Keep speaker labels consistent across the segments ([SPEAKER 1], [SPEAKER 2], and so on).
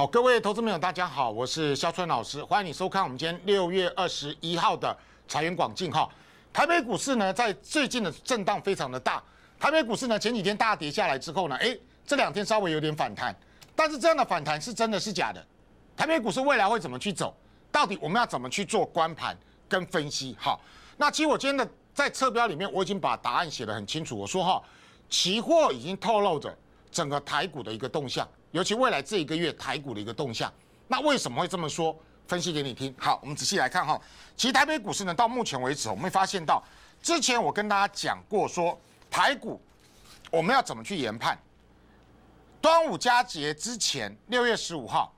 [SPEAKER 1] 好，各位投资朋友，大家好，我是肖春老师，欢迎你收看我们今天六月二十一号的财源广进哈。台北股市呢，在最近的震荡非常的大。台北股市呢，前几天大跌下来之后呢，哎，这两天稍微有点反弹，但是这样的反弹是真的是假的。台北股市未来会怎么去走？到底我们要怎么去做观盘跟分析？哈，那其实我今天的在侧标里面，我已经把答案写得很清楚，我说哈，期货已经透露着。整个台股的一个动向，尤其未来这一个月台股的一个动向，那为什么会这么说？分析给你听。好，我们仔细来看哈。其实台北股市呢，到目前为止，我们会发现到之前我跟大家讲过说，台股我们要怎么去研判？端午佳节之前，六月十五号，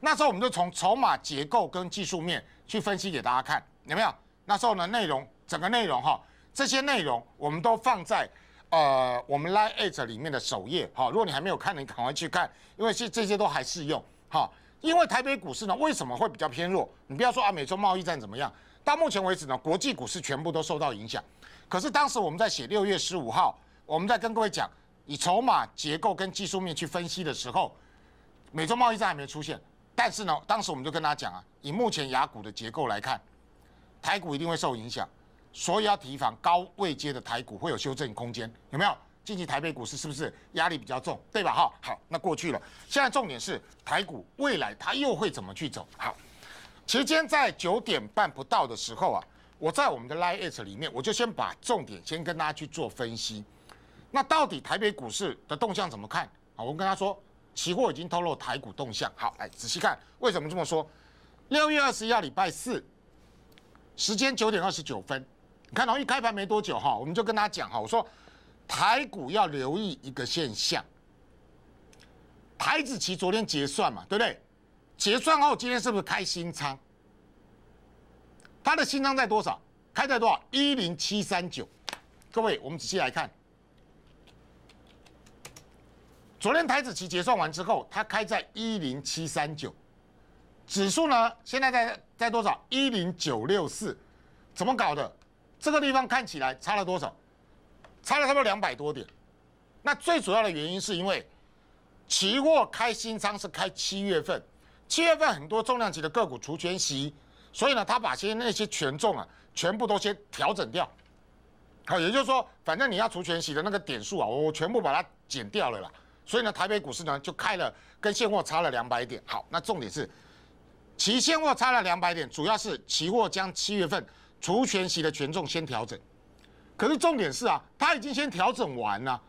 [SPEAKER 1] 那时候我们就从筹码结构跟技术面去分析给大家看，有没有？那时候呢，内容整个内容哈，这些内容我们都放在。呃，我们 Line Eight 里面的首页，好，如果你还没有看，你赶快去看，因为是这些都还适用，哈。因为台北股市呢，为什么会比较偏弱？你不要说啊，美洲贸易战怎么样？到目前为止呢，国际股市全部都受到影响。可是当时我们在写六月十五号，我们在跟各位讲，以筹码结构跟技术面去分析的时候，美洲贸易战还没出现，但是呢，当时我们就跟他讲啊，以目前雅股的结构来看，台股一定会受影响。所以要提防高位接的台股会有修正空间，有没有？近期台北股市是不是压力比较重，对吧？哈，好，那过去了。现在重点是台股未来它又会怎么去走？好，时间在九点半不到的时候啊，我在我们的 l i n e 里面，我就先把重点先跟大家去做分析。那到底台北股市的动向怎么看？好，我跟他说，期货已经透露台股动向。好，来仔细看，为什么这么说？六月二十一号礼拜四，时间九点二十九分。你看，容易开盘没多久哈，我们就跟他讲哈，我说台股要留意一个现象。台子期昨天结算嘛，对不对？结算后今天是不是开新仓？它的新仓在多少？开在多少？一零七三九。各位，我们仔细来看，昨天台子期结算完之后，它开在一零七三九，指数呢现在在在多少？一零九六四，怎么搞的？这个地方看起来差了多少？差了差不多两百多点。那最主要的原因是因为期货开新仓是开七月份，七月份很多重量级的个股除权息，所以呢，他把些那些权重啊全部都先调整掉。好，也就是说，反正你要除权息的那个点数啊，我全部把它减掉了啦。所以呢，台北股市呢就开了跟现货差了两百点。好，那重点是，期现货差了两百点，主要是期货将七月份。除权息的权重先调整，可是重点是啊，它已经先调整完了，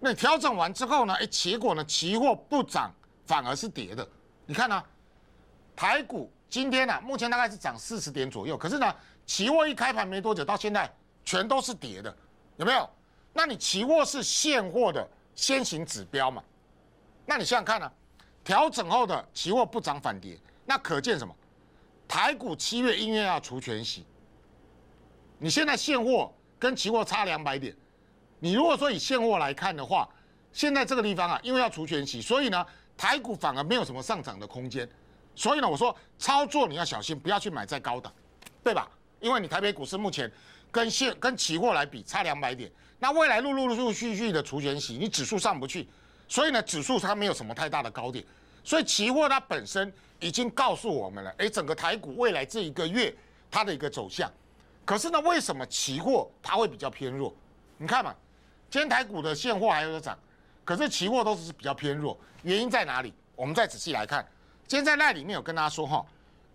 [SPEAKER 1] 那调整完之后呢？哎，结果呢，期货不涨，反而是跌的。你看啊，台股今天啊，目前大概是涨四十点左右，可是呢，期货一开盘没多久，到现在全都是跌的，有没有？那你期货是现货的先行指标嘛？那你想想看啊，调整后的期货不涨反跌，那可见什么？台股七月、一月要除权息。你现在现货跟期货差两百点，你如果说以现货来看的话，现在这个地方啊，因为要除权息，所以呢，台股反而没有什么上涨的空间，所以呢，我说操作你要小心，不要去买再高的，对吧？因为你台北股市目前跟现跟期货来比差两百点，那未来陆陆陆陆续续的除权息，你指数上不去，所以呢，指数它没有什么太大的高点，所以期货它本身已经告诉我们了，哎，整个台股未来这一个月它的一个走向。可是呢，为什么期货它会比较偏弱？你看嘛，今天台股的现货还有在涨，可是期货都是比较偏弱，原因在哪里？我们再仔细来看，今天在赖里面有跟大家说哈，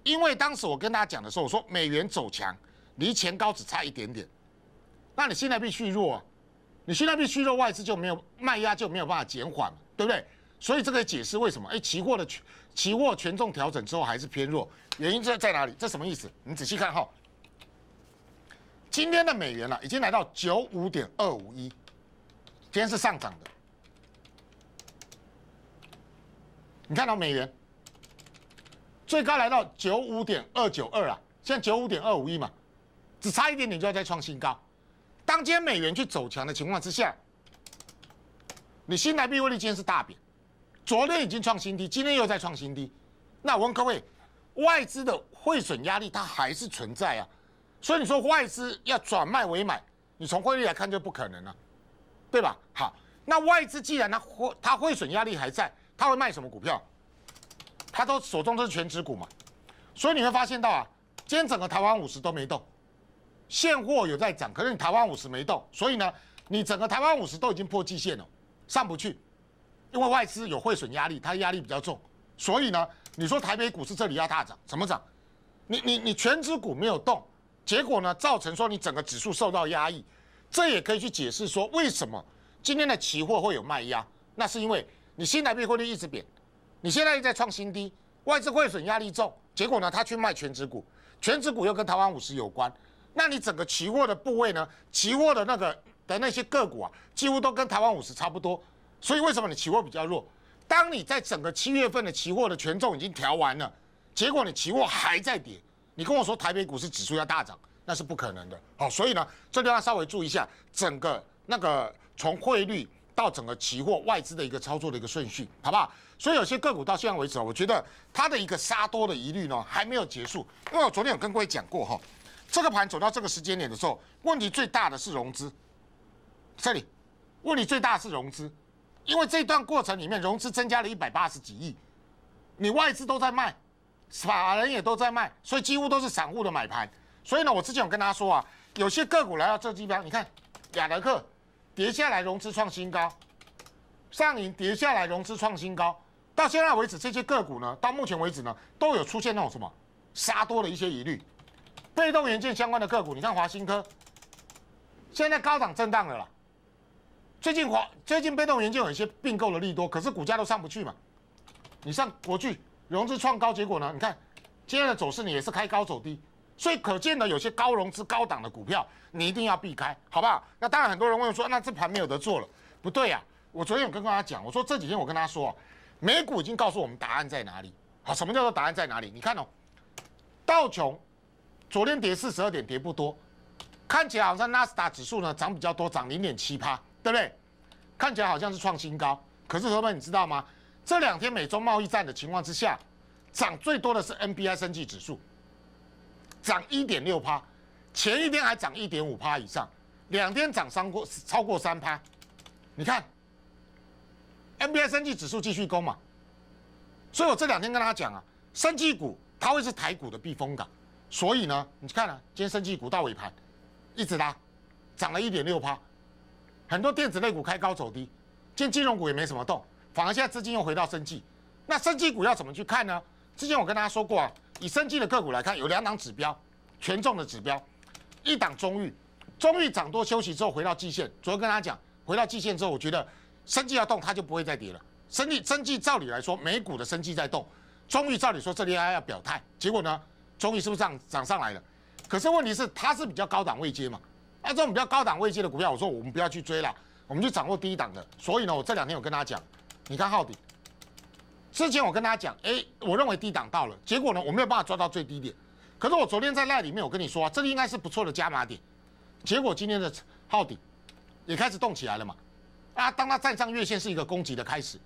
[SPEAKER 1] 因为当时我跟大家讲的时候，我说美元走强，离前高只差一点点，那你现在必须弱啊，你现在必须弱，外资就没有卖压就没有办法减缓，对不对？所以这个解释为什么，哎，期货的期货权重调整之后还是偏弱，原因在在哪里？这什么意思？你仔细看哈。今天的美元啊，已经来到九五点二五一，今天是上涨的。你看到美元最高来到九五点二九二啊，现在九五点二五一嘛，只差一点点就要再创新高。当今天美元去走强的情况之下，你新台币汇率今天是大贬，昨天已经创新低，今天又在创新低。那我问各位，外资的汇损压力它还是存在啊？所以你说外资要转卖为买，你从汇率来看就不可能了，对吧？好，那外资既然它汇它汇损压力还在，它会卖什么股票？它都手中都是全职股嘛。所以你会发现到啊，今天整个台湾五十都没动，现货有在涨，可是你台湾五十没动，所以呢，你整个台湾五十都已经破季线了，上不去，因为外资有汇损压力，它压力比较重。所以呢，你说台北股市这里要大涨，怎么涨？你你你全职股没有动。结果呢，造成说你整个指数受到压抑，这也可以去解释说为什么今天的期货会有卖压。那是因为你新台币汇率一直贬，你现在又在创新低，外资汇损压力重。结果呢，他去卖全值股，全值股又跟台湾五十有关。那你整个期货的部位呢，期货的那个的那些个股啊，几乎都跟台湾五十差不多。所以为什么你期货比较弱？当你在整个七月份的期货的权重已经调完了，结果你期货还在跌。你跟我说台北股市指数要大涨，那是不可能的。好，所以呢，这地方稍微注意一下，整个那个从汇率到整个期货外资的一个操作的一个顺序，好不好？所以有些个股到现在为止，我觉得它的一个杀多的疑虑呢，还没有结束。因为我昨天有跟各位讲过哈，这个盘走到这个时间点的时候，问题最大的是融资，这里问题最大是融资，因为这段过程里面融资增加了一百八十几亿，你外资都在卖。法人也都在卖，所以几乎都是散户的买盘。所以呢，我之前有跟大家说啊，有些个股来到这地方，你看亚德克跌下来融资创新高，上影跌下来融资创新高，到现在为止，这些个股呢，到目前为止呢，都有出现那种什么杀多的一些疑虑。被动元件相关的个股，你看华新科现在高档震荡了啦。最近华最近被动元件有一些并购的利多，可是股价都上不去嘛。你上国巨。融资创高，结果呢？你看今天的走势，你也是开高走低，所以可见呢，有些高融资高档的股票，你一定要避开，好不好？那当然，很多人问说，那这盘没有得做了？不对呀，我昨天有跟大家讲，我说这几天我跟他说，美股已经告诉我们答案在哪里好，什么叫做答案在哪里？你看哦，道琼昨天跌四十二点，跌不多，看起来好像纳斯达指数呢涨比较多，涨零点七趴，对不对？看起来好像是创新高，可是朋友们，你知道吗？这两天美中贸易战的情况之下，涨最多的是 NBI 升绩指数，涨一点六趴，前一天还涨一点五趴以上，两天涨三过超过三趴。你看，NBI 升绩指数继续攻嘛，所以我这两天跟大家讲啊，升绩股它会是台股的避风港，所以呢，你看啊，今天升绩股到尾盘一直拉，涨了一点六趴，很多电子类股开高走低，今天金融股也没什么动。反而现在资金又回到生计。那生计股要怎么去看呢？之前我跟大家说过啊，以生计的个股来看，有两档指标，权重的指标，一档中遇，中遇涨多休息之后回到季线，主要跟大家讲，回到季线之后，我觉得生计要动，它就不会再跌了。生绩生计照理来说美股的生计在动，中遇照理说这里还要表态，结果呢，中遇是不是这样涨上来了？可是问题是它是比较高档位阶嘛，啊这种比较高档位阶的股票，我说我们不要去追了，我们就掌握第一档的。所以呢，我这两天有跟大家讲。你看浩鼎，之前我跟大家讲，哎，我认为低档到了，结果呢，我没有办法抓到最低点。可是我昨天在赖里面，我跟你说啊，这个应该是不错的加码点，结果今天的浩鼎也开始动起来了嘛。啊，当它站上月线，是一个攻击的开始。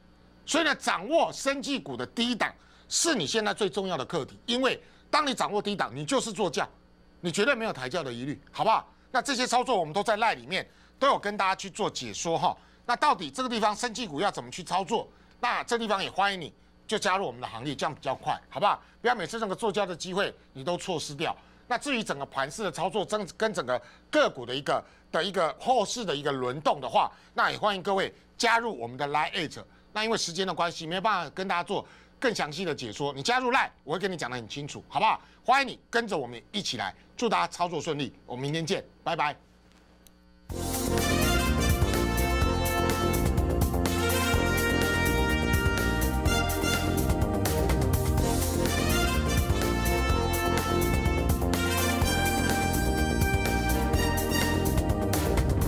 [SPEAKER 1] 所以呢，掌握升绩股的低档，是你现在最重要的课题，因为当你掌握低档，你就是做价，你绝对没有抬价的疑虑，好不好？那这些操作我们都在赖里面都有跟大家去做解说哈。那到底这个地方升绩股要怎么去操作？那这地方也欢迎你，就加入我们的行列，这样比较快，好不好？不要每次那个做交的机会你都错失掉。那至于整个盘市的操作，跟跟整个个股的一个的一个后市的一个轮动的话，那也欢迎各位加入我们的 Line Eight。那因为时间的关系，没有办法跟大家做更详细的解说。你加入 Line，我会跟你讲得很清楚，好不好？欢迎你跟着我们一起来，祝大家操作顺利，我们明天见，拜拜。